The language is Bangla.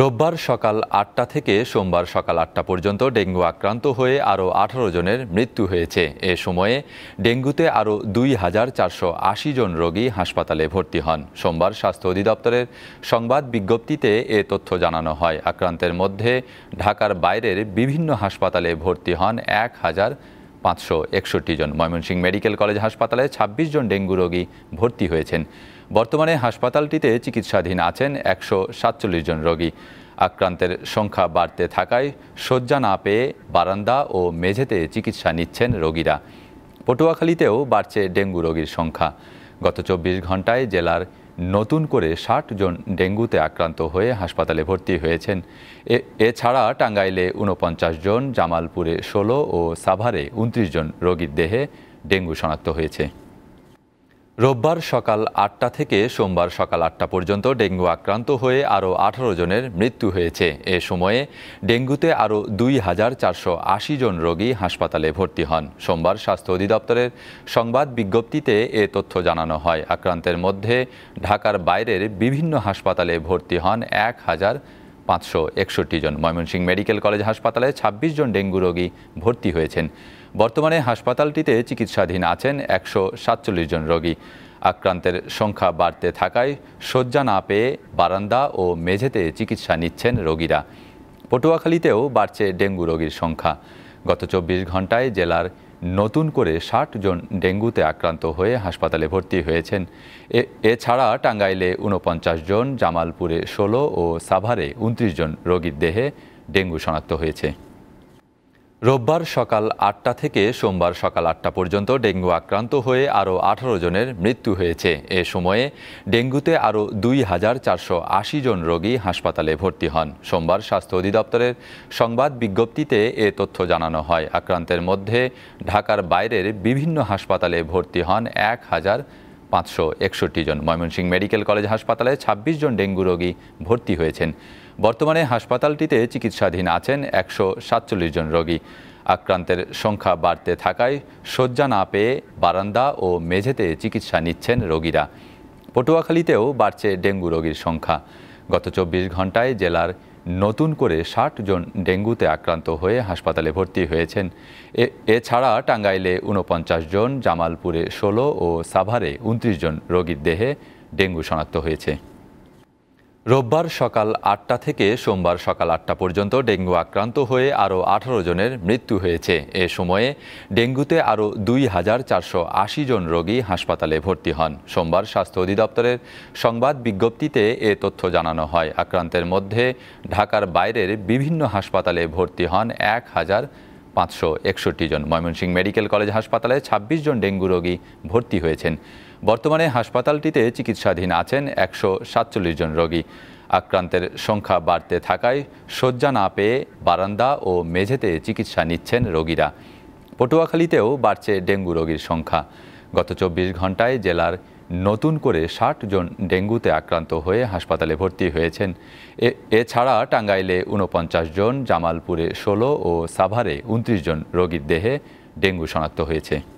রোববার সকাল আটটা থেকে সোমবার সকাল আটটা পর্যন্ত ডেঙ্গু আক্রান্ত হয়ে আরও আঠারো জনের মৃত্যু হয়েছে এ সময়ে ডেঙ্গুতে আরও দুই হাজার চারশো আশি জন রোগী হাসপাতালে ভর্তি হন সোমবার স্বাস্থ্য অধিদপ্তরের সংবাদ বিজ্ঞপ্তিতে এ তথ্য জানানো হয় আক্রান্তের মধ্যে ঢাকার বাইরের বিভিন্ন হাসপাতালে ভর্তি হন এক হাজার পাঁচশো একষট্টি জন ময়মনসিংহ মেডিকেল কলেজ হাসপাতালে ছাব্বিশ জন ডেঙ্গু রোগী ভর্তি হয়েছেন বর্তমানে হাসপাতালটিতে চিকিৎসাধীন আছেন একশো সাতচল্লিশ জন রোগী আক্রান্তের সংখ্যা বাড়তে থাকায় শয্যা না পেয়ে বারান্দা ও মেঝেতে চিকিৎসা নিচ্ছেন রোগীরা পটুয়াখালীতেও বাড়ছে ডেঙ্গু রোগীর সংখ্যা গত চব্বিশ ঘন্টায় জেলার নতুন করে ষাট জন ডেঙ্গুতে আক্রান্ত হয়ে হাসপাতালে ভর্তি হয়েছেন এছাড়া টাঙ্গাইলে উনপঞ্চাশ জন জামালপুরে ষোলো ও সাভারে উনত্রিশ জন রোগীর দেহে ডেঙ্গু শনাক্ত হয়েছে রোববার সকাল আটটা থেকে সোমবার সকাল আটটা পর্যন্ত ডেঙ্গু আক্রান্ত হয়ে আরও আঠারো জনের মৃত্যু হয়েছে এ সময়ে ডেঙ্গুতে আরও দুই হাজার চারশো আশি জন রোগী হাসপাতালে ভর্তি হন সোমবার স্বাস্থ্য অধিদপ্তরের সংবাদ বিজ্ঞপ্তিতে এ তথ্য জানানো হয় আক্রান্তের মধ্যে ঢাকার বাইরের বিভিন্ন হাসপাতালে ভর্তি হন এক হাজার পাঁচশো একষট্টি জন ময়মনসিংহ মেডিকেল কলেজ হাসপাতালে ২৬ জন ডেঙ্গু রোগী ভর্তি হয়েছেন বর্তমানে হাসপাতালটিতে চিকিৎসাধীন আছেন একশো সাতচল্লিশ জন রোগী আক্রান্তের সংখ্যা বাড়তে থাকায় শয্যা না পেয়ে বারান্দা ও মেঝেতে চিকিৎসা নিচ্ছেন রোগীরা পটুয়াখালীতেও বাড়ছে ডেঙ্গু রোগীর সংখ্যা গত চব্বিশ ঘন্টায় জেলার নতুন করে ষাট জন ডেঙ্গুতে আক্রান্ত হয়ে হাসপাতালে ভর্তি হয়েছেন এছাড়া টাঙ্গাইলে উনপঞ্চাশ জন জামালপুরে ষোলো ও সাভারে উনত্রিশ জন রোগীর দেহে ডেঙ্গু শনাক্ত হয়েছে রোববার সকাল আটটা থেকে সোমবার সকাল আটটা পর্যন্ত ডেঙ্গু আক্রান্ত হয়ে আরও আঠারো জনের মৃত্যু হয়েছে এ সময়ে ডেঙ্গুতে আরও দুই হাজার চারশো আশি জন রোগী হাসপাতালে ভর্তি হন সোমবার স্বাস্থ্য অধিদপ্তরের সংবাদ বিজ্ঞপ্তিতে এ তথ্য জানানো হয় আক্রান্তের মধ্যে ঢাকার বাইরের বিভিন্ন হাসপাতালে ভর্তি হন এক হাজার পাঁচশো একষট্টি জন ময়মনসিংহ মেডিকেল কলেজ হাসপাতালে ২৬ জন ডেঙ্গু রোগী ভর্তি হয়েছেন বর্তমানে হাসপাতালটিতে চিকিৎসাধীন আছেন একশো সাতচল্লিশ জন রোগী আক্রান্তের সংখ্যা বাড়তে থাকায় শয্যা না পেয়ে বারান্দা ও মেঝেতে চিকিৎসা নিচ্ছেন রোগীরা পটুয়াখালীতেও বাড়ছে ডেঙ্গু রোগীর সংখ্যা গত চব্বিশ ঘন্টায় জেলার নতুন করে ষাট জন ডেঙ্গুতে আক্রান্ত হয়ে হাসপাতালে ভর্তি হয়েছেন এছাড়া টাঙ্গাইলে উনপঞ্চাশ জন জামালপুরে ষোলো ও সাভারে উনত্রিশ জন রোগীর দেহে ডেঙ্গু শনাক্ত হয়েছে রোববার সকাল আটটা থেকে সোমবার সকাল আটটা পর্যন্ত ডেঙ্গু আক্রান্ত হয়ে আরও আঠারো জনের মৃত্যু হয়েছে এ সময়ে ডেঙ্গুতে আরও দুই হাজার চারশো আশি জন রোগী হাসপাতালে ভর্তি হন সোমবার স্বাস্থ্য অধিদপ্তরের সংবাদ বিজ্ঞপ্তিতে এ তথ্য জানানো হয় আক্রান্তের মধ্যে ঢাকার বাইরের বিভিন্ন হাসপাতালে ভর্তি হন এক হাজার পাঁচশো একষট্টি জন ময়মনসিংহ মেডিকেল কলেজ হাসপাতালে ২৬ জন ডেঙ্গু রোগী ভর্তি হয়েছেন বর্তমানে হাসপাতালটিতে চিকিৎসাধীন আছেন একশো সাতচল্লিশ জন রোগী আক্রান্তের সংখ্যা বাড়তে থাকায় শয্যা না পেয়ে বারান্দা ও মেঝেতে চিকিৎসা নিচ্ছেন রোগীরা পটুয়াখালীতেও বাড়ছে ডেঙ্গু রোগীর সংখ্যা গত চব্বিশ ঘন্টায় জেলার নতুন করে ষাট জন ডেঙ্গুতে আক্রান্ত হয়ে হাসপাতালে ভর্তি হয়েছেন এছাড়া টাঙ্গাইলে উনপঞ্চাশ জন জামালপুরে ষোলো ও সাভারে উনত্রিশ জন রোগীর দেহে ডেঙ্গু শনাক্ত হয়েছে